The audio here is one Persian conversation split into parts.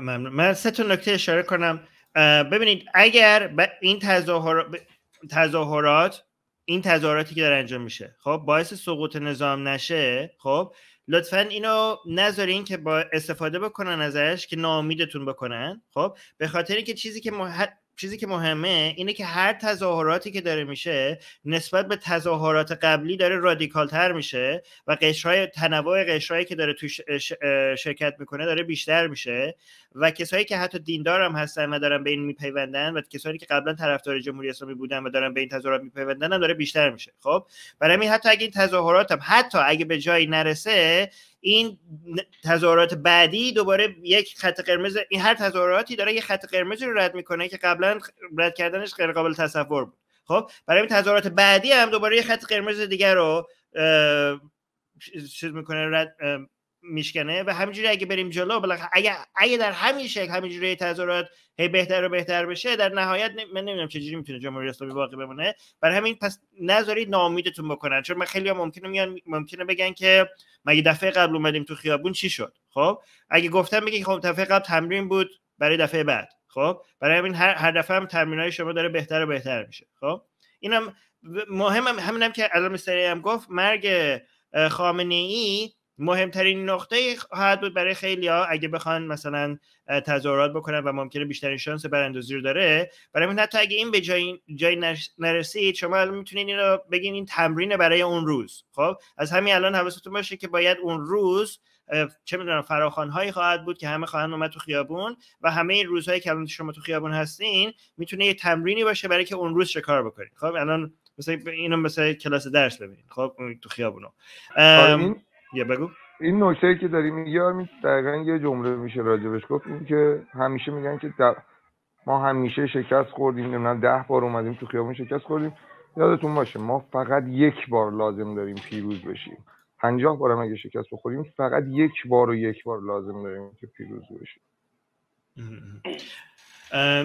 ممنون من سه تا نکته اشاره کنم ببینید اگر این تظاهرات تظاهرات این تظاهراتی که داره انجام میشه خب باعث سقوط نظام نشه خب لطفا اینو نذارین که با استفاده بکنن ازش که ناامیدتون بکنن خب به خاطر اینکه چیزی که چیزی که مهمه اینه که هر تظاهراتی که داره میشه نسبت به تظاهرات قبلی داره رادیکالتر میشه و قشرهای تنوع قشرهایی که داره تو شرکت میکنه داره بیشتر میشه و کسایی که حتی دیندار هم هستن و دارن به این میپیوندن و کسایی که قبلا طرفدار جمهوری اسلامی بودن و دارن به این تظاهرات میپیوندن هم داره بیشتر میشه خب برای همین حتی اگه این تظاهرات هم حتی اگه به جایی نرسه این تظاهرات بعدی دوباره یک خط قرمز این هر تظاهراتی داره یک خط قرمز رو رد میکنه که قبلا رد کردنش غیر قابل تصور بود خب برای این تظاهرات بعدی هم دوباره یک خط قرمز دیگر رو چیز میکنه رد میشکنه و همینجوری اگه بریم جلو بلاخ... اگه اگه در همین شکل همینجوری تظاهرات هی بهتر و بهتر بشه در نهایت نمی... من نمیدونم چجوری میتونه جمهوری اسلامی باقی بمونه برای همین پس نذارید ناامیدتون بکنن چون من خیلی ممکنه میان ممکنه بگن که مگه دفعه قبل اومدیم تو خیابون چی شد خب اگه گفتم بگی خب دفعه قبل تمرین بود برای دفعه بعد خب برای همین هر, هر دفعه هم تمرینای شما داره بهتر و بهتر میشه خب اینم مهم همینم که الان مستری هم گفت مرگ خامنه ای مهمترین نقطه خواهد بود برای خیلی ها اگه بخوان مثلا تظاهرات بکنن و ممکنه بیشترین شانس براندازی رو داره برای من حتی اگه این به جای جای نرسید شما میتونید این رو بگین این تمرین برای اون روز خب از همین الان حواستون باشه که باید اون روز چه میدونم فراخوان هایی خواهد بود که همه خواهند اومد تو خیابون و همه این روزهایی که الان شما تو خیابون هستین میتونه یه تمرینی باشه برای که اون روز چه بکنید خب الان مثلا اینو مثلا کلاس درس ببینید خب تو خیابونو آره، یه بگو این نکته که داری میگی دقیقا یه جمله میشه راجبش گفت این که همیشه میگن که ما همیشه شکست خوردیم نه ده بار اومدیم تو خیابون شکست خوردیم یادتون باشه ما فقط یک بار لازم داریم پیروز بشیم پنجاه بار اگه شکست بخوریم فقط یک بار و یک بار لازم داریم که پیروز بشیم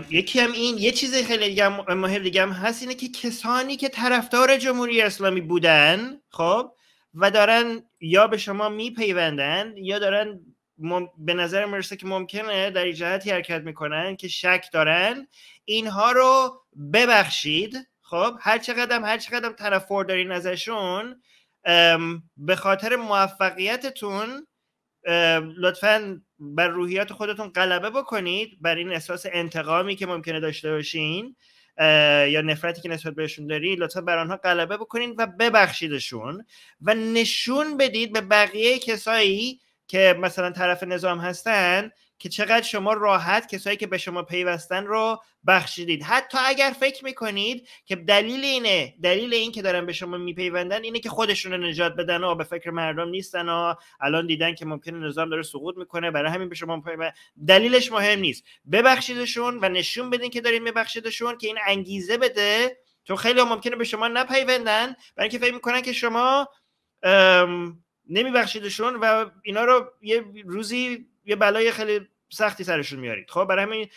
یکی هم این یه چیز خیلی دیگه مهم دیگه هم هست اینه که کسانی که طرفدار جمهوری اسلامی بودن خب و دارن یا به شما میپیوندن یا دارن به نظر مرسه که ممکنه در جهتی حرکت میکنن که شک دارن اینها رو ببخشید خب هر چقدر هر چقدر تنفر دارین ازشون به خاطر موفقیتتون لطفا بر روحیات خودتون غلبه بکنید بر این احساس انتقامی که ممکنه داشته باشین یا نفرتی که نسبت بهشون داری لطفا بر آنها غلبه بکنید و ببخشیدشون و نشون بدید به بقیه کسایی که مثلا طرف نظام هستن که چقدر شما راحت کسایی که به شما پیوستن رو بخشیدید حتی اگر فکر میکنید که دلیل اینه دلیل این که دارن به شما میپیوندن اینه که خودشون رو نجات بدن و به فکر مردم نیستن و الان دیدن که ممکنه نظام داره سقوط میکنه برای همین به شما پیوند. دلیلش مهم نیست ببخشیدشون و نشون بدین که دارین میبخشیدشون که این انگیزه بده چون خیلی ممکنه به شما نپیوندن برای اینکه فکر میکنن که شما نمیبخشیدشون و اینا رو یه روزی یه بلای خیلی سختی سرشون میارید خب برای همین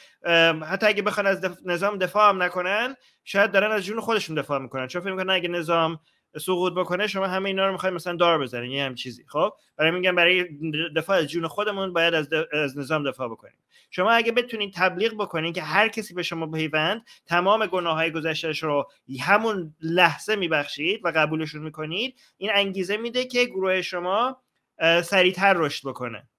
حتی اگه بخوان از نظام دفاع هم نکنن شاید دارن از جون خودشون دفاع میکنن چون فکر میکنن اگه نظام سقوط بکنه شما همه اینا رو میخواین مثلا دار بزنید یه هم چیزی خب برای میگم برای دفاع از جون خودمون باید از, از نظام دفاع بکنیم شما اگه بتونید تبلیغ بکنید که هر کسی به شما پیوند تمام گناه های گذشتهش رو همون لحظه میبخشید و قبولشون میکنید این انگیزه میده که گروه شما سریعتر رشد بکنه